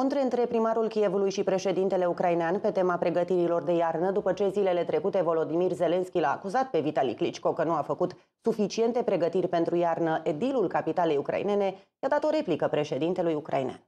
Contre între primarul Chievului și președintele ucrainean pe tema pregătirilor de iarnă, după ce zilele trecute Volodimir Zelenski l-a acuzat pe Vitali Klitschko că nu a făcut suficiente pregătiri pentru iarnă, edilul capitalei ucrainene i-a dat o replică președintelui ucrainean.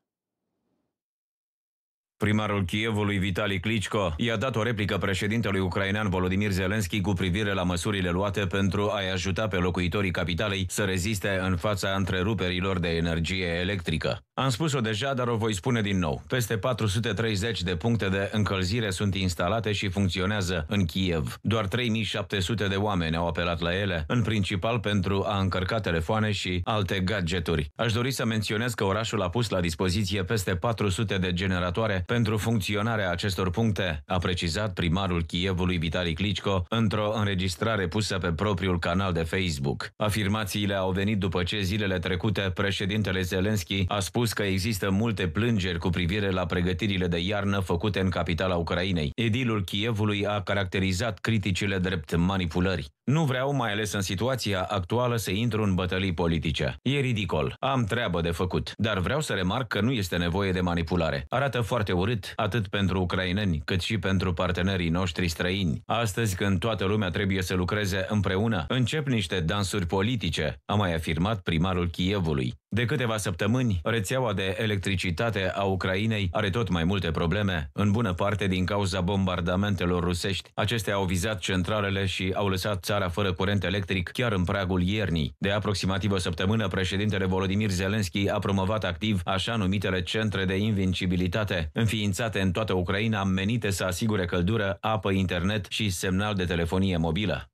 Primarul Kievului Vitali Klitschko, i-a dat o replică președintelui ucrainean Volodimir Zelensky cu privire la măsurile luate pentru a-i ajuta pe locuitorii capitalei să reziste în fața întreruperilor de energie electrică. Am spus-o deja, dar o voi spune din nou. Peste 430 de puncte de încălzire sunt instalate și funcționează în Kiev. Doar 3700 de oameni au apelat la ele, în principal pentru a încărca telefoane și alte gadgeturi. Aș dori să menționez că orașul a pus la dispoziție peste 400 de generatoare pentru funcționarea acestor puncte, a precizat primarul Chievului Vitali Klitschko într-o înregistrare pusă pe propriul canal de Facebook. Afirmațiile au venit după ce zilele trecute președintele Zelenski a spus că există multe plângeri cu privire la pregătirile de iarnă făcute în capitala Ucrainei. Edilul Chievului a caracterizat criticile drept manipulări. Nu vreau, mai ales în situația actuală, să intru în bătălii politice. E ridicol. Am treabă de făcut. Dar vreau să remarc că nu este nevoie de manipulare. Arată foarte urât, atât pentru ucraineni, cât și pentru partenerii noștri străini. Astăzi, când toată lumea trebuie să lucreze împreună, încep niște dansuri politice, a mai afirmat primarul Kievului. De câteva săptămâni, rețeaua de electricitate a Ucrainei are tot mai multe probleme, în bună parte din cauza bombardamentelor rusești. Acestea au vizat centralele și au lăsat țara fără curent electric chiar în pragul iernii. De aproximativ o săptămână, președintele Volodimir Zelensky a promovat activ așa numitele centre de invincibilitate, înființate în toată Ucraina menite să asigure căldură, apă, internet și semnal de telefonie mobilă.